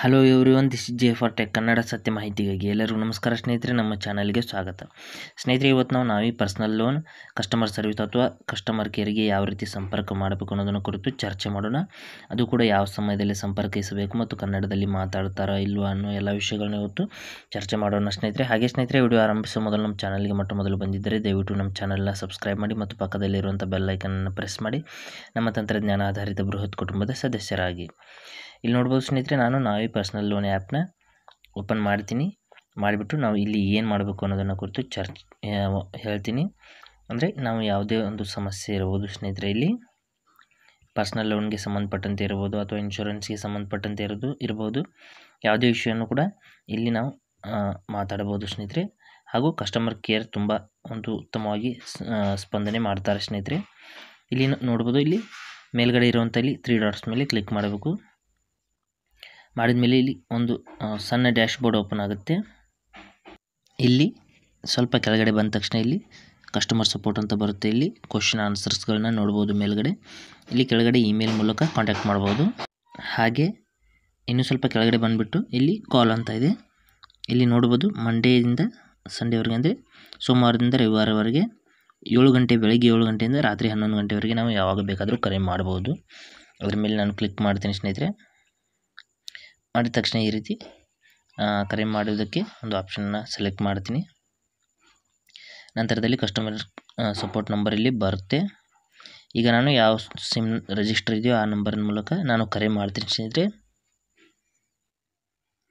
hello everyone this J for tech Kannada ಸತ್ಯ ಮಾಹಿತಿಗಾಗಿ ಎಲ್ಲರಿಗೂ ನಮಸ್ಕಾರ ಸ್ನೇಹಿತರೆ ನಮ್ಮ ಚಾನಲ್ಗೆ ಸ್ವಾಗತ ಸ್ನೇಹಿತರೆ ಇವತ್ತು ನಾವು ನಾವೇ ಪರ್ಸ್ನಲ್ ಲೋನ್ ಕಸ್ಟಮರ್ ಸರ್ವಿಸ್ ಅಥವಾ ಕಸ್ಟಮರ್ ಕೇರ್ಗೆ ಯಾವ ರೀತಿ ಸಂಪರ್ಕ ಮಾಡಬೇಕು ಅನ್ನೋದನ್ನು ಕುರಿತು ಚರ್ಚೆ ಮಾಡೋಣ ಅದು ಕೂಡ ಯಾವ ಸಮಯದಲ್ಲಿ ಸಂಪರ್ಕಿಸಬೇಕು ಮತ್ತು ಕನ್ನಡದಲ್ಲಿ ಮಾತಾಡ್ತಾರಾ ಇಲ್ವಾ ಅನ್ನೋ ಎಲ್ಲ ವಿಷಯಗಳನ್ನ ಇವತ್ತು ಚರ್ಚೆ ಮಾಡೋಣ ಸ್ನೇಹಿತರೆ ಹಾಗೆ ಸ್ನೇಹಿತರೆ ವಿಡಿಯೋ ಆರಂಭಿಸುವ ಮೊದಲು ನಮ್ಮ ಚಾನಲ್ಗೆ ಮೊಟ್ಟ ಮೊದಲು ಬಂದಿದ್ದರೆ ದಯವಿಟ್ಟು ನಮ್ಮ ಚಾನಲ್ನ ಸಬ್ಸ್ಕ್ರೈಬ್ ಮಾಡಿ ಮತ್ತು ಪಕ್ಕದಲ್ಲಿರುವಂಥ ಬೆಲ್ಲೈಕನ್ನು ಪ್ರೆಸ್ ಮಾಡಿ ನಮ್ಮ ತಂತ್ರಜ್ಞಾನ ಆಧಾರಿತ ಬೃಹತ್ ಕುಟುಂಬದ ಸದಸ್ಯರಾಗಿ ಇಲ್ಲಿ ನೋಡ್ಬೋದು ಸ್ನೇಹಿತರೆ ನಾನು ನಾವೇ ಪರ್ಸ್ನಲ್ ಲೋನ್ ಆ್ಯಪ್ನ ಓಪನ್ ಮಾಡ್ತೀನಿ ಮಾಡಿಬಿಟ್ಟು ನಾವು ಇಲ್ಲಿ ಏನು ಮಾಡಬೇಕು ಅನ್ನೋದನ್ನು ಕುರಿತು ಚರ್ಚ್ ಹೇಳ್ತೀನಿ ಅಂದರೆ ನಾವು ಯಾವುದೇ ಒಂದು ಸಮಸ್ಯೆ ಇರ್ಬೋದು ಸ್ನೇಹಿತರೆ ಇಲ್ಲಿ ಪರ್ಸ್ನಲ್ ಲೋನ್ಗೆ ಸಂಬಂಧಪಟ್ಟಂತೆ ಇರ್ಬೋದು ಅಥವಾ ಇನ್ಶೂರೆನ್ಸ್ಗೆ ಸಂಬಂಧಪಟ್ಟಂತೆ ಇರೋದು ಇರ್ಬೋದು ಯಾವುದೇ ವಿಷಯವನ್ನು ಕೂಡ ಇಲ್ಲಿ ನಾವು ಮಾತಾಡ್ಬೋದು ಸ್ನೇಹಿತರೆ ಹಾಗೂ ಕಸ್ಟಮರ್ ಕೇರ್ ತುಂಬ ಒಂದು ಉತ್ತಮವಾಗಿ ಸ್ಪಂದನೆ ಮಾಡ್ತಾರೆ ಸ್ನೇಹಿತರೆ ಇಲ್ಲಿ ನೋಡ್ಬೋದು ಇಲ್ಲಿ ಮೇಲ್ಗಡೆ ಇರುವಂಥ ಇಲ್ಲಿ ತ್ರೀ ಡಾಟ್ಸ್ ಮೇಲೆ ಕ್ಲಿಕ್ ಮಾಡಬೇಕು ಮಾಡಿದ ಮೇಲೆ ಇಲ್ಲಿ ಒಂದು ಸಣ್ಣ ಡ್ಯಾಶ್ ಬೋರ್ಡ್ ಓಪನ್ ಆಗುತ್ತೆ ಇಲ್ಲಿ ಸ್ವಲ್ಪ ಕೆಳಗಡೆ ಬಂದ ತಕ್ಷಣ ಇಲ್ಲಿ ಕಸ್ಟಮರ್ ಸಪೋರ್ಟ್ ಅಂತ ಬರುತ್ತೆ ಇಲ್ಲಿ ಕ್ವಶನ್ ಆನ್ಸರ್ಸ್ಗಳನ್ನ ನೋಡ್ಬೋದು ಮೇಲ್ಗಡೆ ಇಲ್ಲಿ ಕೆಳಗಡೆ ಇಮೇಲ್ ಮೂಲಕ ಕಾಂಟ್ಯಾಕ್ಟ್ ಮಾಡ್ಬೋದು ಹಾಗೆ ಇನ್ನೂ ಸ್ವಲ್ಪ ಕೆಳಗಡೆ ಬಂದುಬಿಟ್ಟು ಇಲ್ಲಿ ಕಾಲ್ ಅಂತ ಇದೆ ಇಲ್ಲಿ ನೋಡ್ಬೋದು ಮಂಡೇಯಿಂದ ಸಂಡೇವರೆಗೆ ಅಂದರೆ ಸೋಮವಾರದಿಂದ ರವಿವಾರವರೆಗೆ ಏಳು ಗಂಟೆ ಬೆಳಗ್ಗೆ ಏಳು ಗಂಟೆಯಿಂದ ರಾತ್ರಿ ಹನ್ನೊಂದು ಗಂಟೆವರೆಗೆ ನಾವು ಯಾವಾಗ ಬೇಕಾದರೂ ಕರೆ ಮಾಡ್ಬೋದು ಅದ್ರ ಮೇಲೆ ನಾನು ಕ್ಲಿಕ್ ಮಾಡ್ತೀನಿ ಸ್ನೇಹಿತರೆ ಮಾಡಿದ ತಕ್ಷಣ ಈ ರೀತಿ ಕರೆ ಮಾಡುವುದಕ್ಕೆ ಒಂದು ಆಪ್ಷನ್ನ ಸೆಲೆಕ್ಟ್ ಮಾಡ್ತೀನಿ ನಂತರದಲ್ಲಿ ಕಸ್ಟಮರ್ ಸಪೋರ್ಟ್ ನಂಬರ್ ಇಲ್ಲಿ ಬರುತ್ತೆ ಈಗ ನಾನು ಯಾವ ಸಿಮ್ ರಿಜಿಸ್ಟರ್ ಇದೆಯೋ ಆ ನಂಬರ್ನ ಮೂಲಕ ನಾನು ಕರೆ ಮಾಡ್ತೀನಿ ಸ್ನೇಹಿತರೆ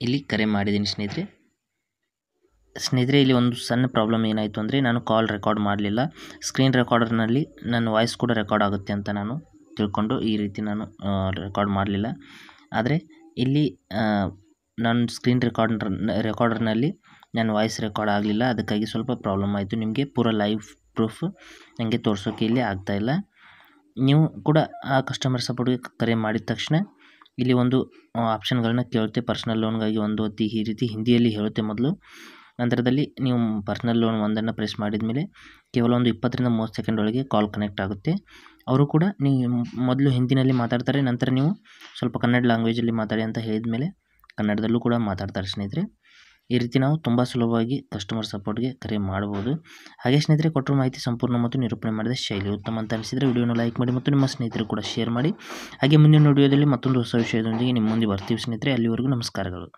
ಇಲ್ಲಿ ಕರೆ ಮಾಡಿದ್ದೀನಿ ಸ್ನೇಹಿತರೆ ಸ್ನೇಹಿತರೆ ಇಲ್ಲಿ ಒಂದು ಸಣ್ಣ ಪ್ರಾಬ್ಲಮ್ ಏನಾಯಿತು ಅಂದರೆ ನಾನು ಕಾಲ್ ರೆಕಾರ್ಡ್ ಮಾಡಲಿಲ್ಲ ಸ್ಕ್ರೀನ್ ರೆಕಾರ್ಡರ್ನಲ್ಲಿ ನನ್ನ ವಾಯ್ಸ್ ಕೂಡ ರೆಕಾರ್ಡ್ ಆಗುತ್ತೆ ಅಂತ ನಾನು ತಿಳ್ಕೊಂಡು ಈ ರೀತಿ ನಾನು ರೆಕಾರ್ಡ್ ಮಾಡಲಿಲ್ಲ ಆದರೆ ಇಲ್ಲಿ ನನ್ನ ಸ್ಕ್ರೀನ್ ರೆಕಾರ್ಡರ್ ರೆಕಾರ್ಡರ್ನಲ್ಲಿ ನನ್ನ ವಾಯ್ಸ್ ರೆಕಾರ್ಡ್ ಆಗಲಿಲ್ಲ ಅದಕ್ಕಾಗಿ ಸ್ವಲ್ಪ ಪ್ರಾಬ್ಲಮ್ ಆಯಿತು ನಿಮಗೆ ಪೂರಾ ಲೈವ್ ಪ್ರೂಫ್ ನನಗೆ ತೋರಿಸೋಕೆ ಇಲ್ಲಿ ಆಗ್ತಾಯಿಲ್ಲ ನೀವು ಕೂಡ ಆ ಕಸ್ಟಮರ್ ಸಪೋರ್ಟ್ಗೆ ಕರೆ ಮಾಡಿದ ತಕ್ಷಣ ಇಲ್ಲಿ ಒಂದು ಆಪ್ಷನ್ಗಳನ್ನ ಕೇಳುತ್ತೆ ಪರ್ಸ್ನಲ್ ಲೋನ್ಗಾಗಿ ಒಂದು ಹೊತ್ತಿ ಈ ರೀತಿ ಹಿಂದಿಯಲ್ಲಿ ಹೇಳುತ್ತೆ ಮೊದಲು ನಂತರದಲ್ಲಿ ನೀವು ಪರ್ಸ್ನಲ್ ಲೋನ್ ಒಂದನ್ನು ಪ್ರೆಸ್ ಮಾಡಿದ ಮೇಲೆ ಕೇವಲ ಒಂದು ಇಪ್ಪತ್ತರಿಂದ ಮೂವತ್ತು ಸೆಕೆಂಡ್ ಒಳಗೆ ಕಾಲ್ ಕನೆಕ್ಟ್ ಆಗುತ್ತೆ ಅವರು ಕೂಡ ನೀವು ಮೊದಲು ಹಿಂದಿನಲ್ಲಿ ಮಾತಾಡ್ತಾರೆ ನಂತರ ನೀವು ಸ್ವಲ್ಪ ಕನ್ನಡ ಲ್ಯಾಂಗ್ವೇಜಲ್ಲಿ ಮಾತಾಡಿ ಅಂತ ಹೇಳಿದ ಮೇಲೆ ಕನ್ನಡದಲ್ಲೂ ಕೂಡ ಮಾತಾಡ್ತಾರೆ ಸ್ನೇಹಿತರೆ ಈ ರೀತಿ ನಾವು ತುಂಬ ಸುಲಭವಾಗಿ ಕಸ್ಟಮರ್ ಸಪೋರ್ಟ್ಗೆ ಕರೆ ಮಾಡ್ಬೋದು ಹಾಗೆ ಸ್ನೇಹಿತರೆ ಕೊಟ್ಟರು ಮಾಹಿತಿ ಸಂಪೂರ್ಣ ಮತ್ತು ನಿರೂಪಣೆ ಮಾಡಿದ ಶೈಲಿ ಉತ್ತಮ ಅಂತ ಅನಿಸಿದರೆ ವಿಡಿಯೋನ ಲೈಕ್ ಮಾಡಿ ಮತ್ತು ನಿಮ್ಮ ಸ್ನೇಹಿತರು ಕೂಡ ಶೇರ್ ಮಾಡಿ ಹಾಗೆ ಮುಂದಿನ ವಿಡಿಯೋದಲ್ಲಿ ಮತ್ತೊಂದು ಹೊಸ ವಿಷಯದೊಂದಿಗೆ ನಿಮ್ಮ ಮುಂದೆ ಬರ್ತೀವಿ ಸ್ನೇಹಿತರೆ ಅಲ್ಲಿವರೆಗೂ ನಮಸ್ಕಾರಗಳು